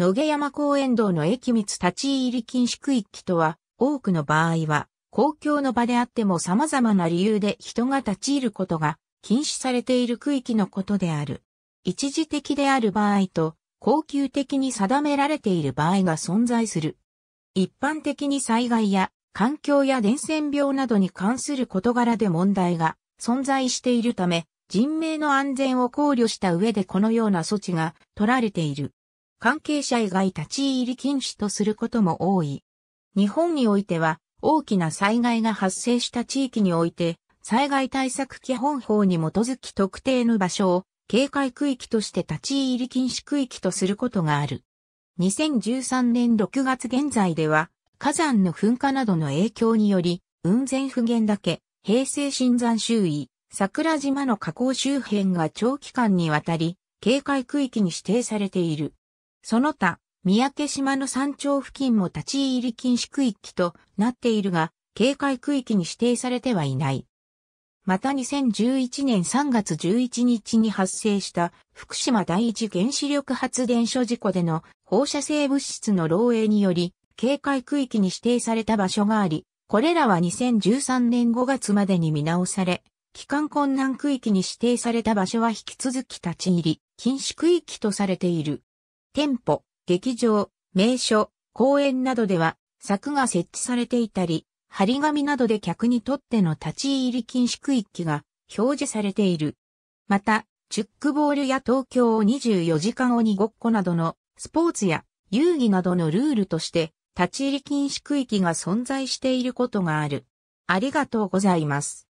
野毛山公園道の駅密立ち入り禁止区域とは、多くの場合は、公共の場であっても様々な理由で人が立ち入ることが禁止されている区域のことである。一時的である場合と、恒久的に定められている場合が存在する。一般的に災害や環境や伝染病などに関する事柄で問題が存在しているため、人命の安全を考慮した上でこのような措置が取られている。関係者以外立ち入り禁止とすることも多い。日本においては、大きな災害が発生した地域において、災害対策基本法に基づき特定の場所を警戒区域として立ち入り禁止区域とすることがある。2013年6月現在では、火山の噴火などの影響により、雲仙普賢岳、平成新山周囲、桜島の河口周辺が長期間にわたり、警戒区域に指定されている。その他、三宅島の山頂付近も立ち入り禁止区域となっているが、警戒区域に指定されてはいない。また2011年3月11日に発生した福島第一原子力発電所事故での放射性物質の漏洩により警戒区域に指定された場所があり、これらは2013年5月までに見直され、帰還困難区域に指定された場所は引き続き立ち入り禁止区域とされている。店舗、劇場、名所、公園などでは柵が設置されていたり、張り紙などで客にとっての立ち入り禁止区域が表示されている。また、チュックボールや東京を24時間鬼ごっこなどのスポーツや遊戯などのルールとして立ち入り禁止区域が存在していることがある。ありがとうございます。